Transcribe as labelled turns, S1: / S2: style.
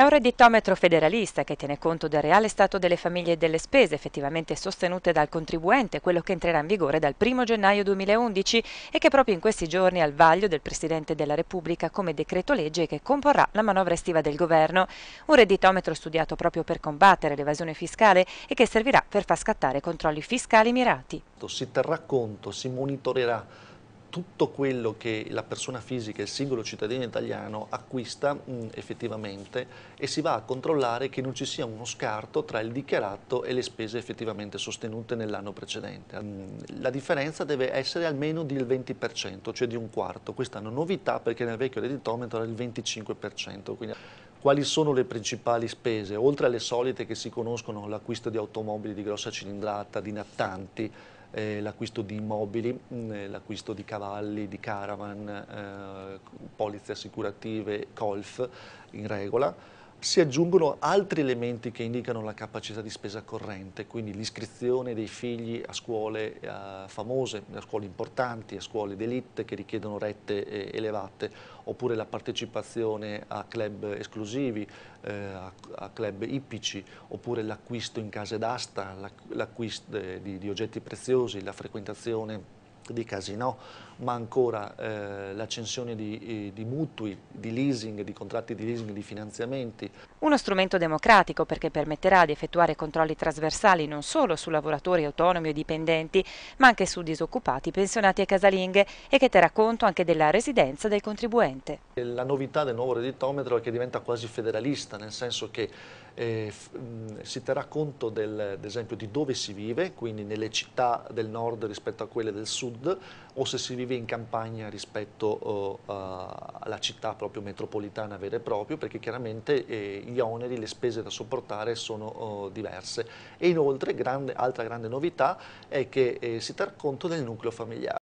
S1: È un redditometro federalista che tiene conto del reale stato delle famiglie e delle spese effettivamente sostenute dal contribuente, quello che entrerà in vigore dal 1 gennaio 2011 e che proprio in questi giorni è al vaglio del Presidente della Repubblica come decreto legge che comporrà la manovra estiva del Governo. Un redditometro studiato proprio per combattere l'evasione fiscale e che servirà per far scattare controlli fiscali mirati.
S2: Si terrà conto, si monitorerà tutto quello che la persona fisica, il singolo cittadino italiano acquista mh, effettivamente e si va a controllare che non ci sia uno scarto tra il dichiarato e le spese effettivamente sostenute nell'anno precedente. Mh, la differenza deve essere almeno del 20%, cioè di un quarto. Questa è una novità perché nel vecchio redditometro era il 25%, quindi quali sono le principali spese, oltre alle solite che si conoscono, l'acquisto di automobili di grossa cilindrata, di nattanti, eh, l'acquisto di immobili, mm, eh, l'acquisto di cavalli, di caravan, eh, polizze assicurative, colf in regola si aggiungono altri elementi che indicano la capacità di spesa corrente, quindi l'iscrizione dei figli a scuole eh, famose, a scuole importanti, a scuole d'elite che richiedono rette eh, elevate, oppure la partecipazione a club esclusivi, eh, a, a, club ippici, oppure l'acquisto in case d'asta, l'acquisto eh, di, di oggetti preziosi, la frequentazione di Casino, ma ancora eh, l'accensione di, eh, di, mutui, di leasing, di contratti di leasing, di finanziamenti.
S1: Uno strumento democratico perché permetterà di effettuare controlli trasversali non solo su lavoratori autonomi o dipendenti, ma anche su disoccupati, pensionati e casalinghe e che terrà conto anche della residenza del contribuente.
S2: La novità del nuovo redditometro è che diventa quasi federalista, nel senso che eh, si terrà conto del, ad esempio di dove si vive, quindi nelle città del nord rispetto a quelle del sud, sud o se si vive in campagna rispetto uh, alla città proprio metropolitana vera e propria, perché chiaramente eh, gli oneri, le spese da sopportare sono uh, diverse. E inoltre, grande, altra grande novità è che eh, si terrà conto del nucleo familiare.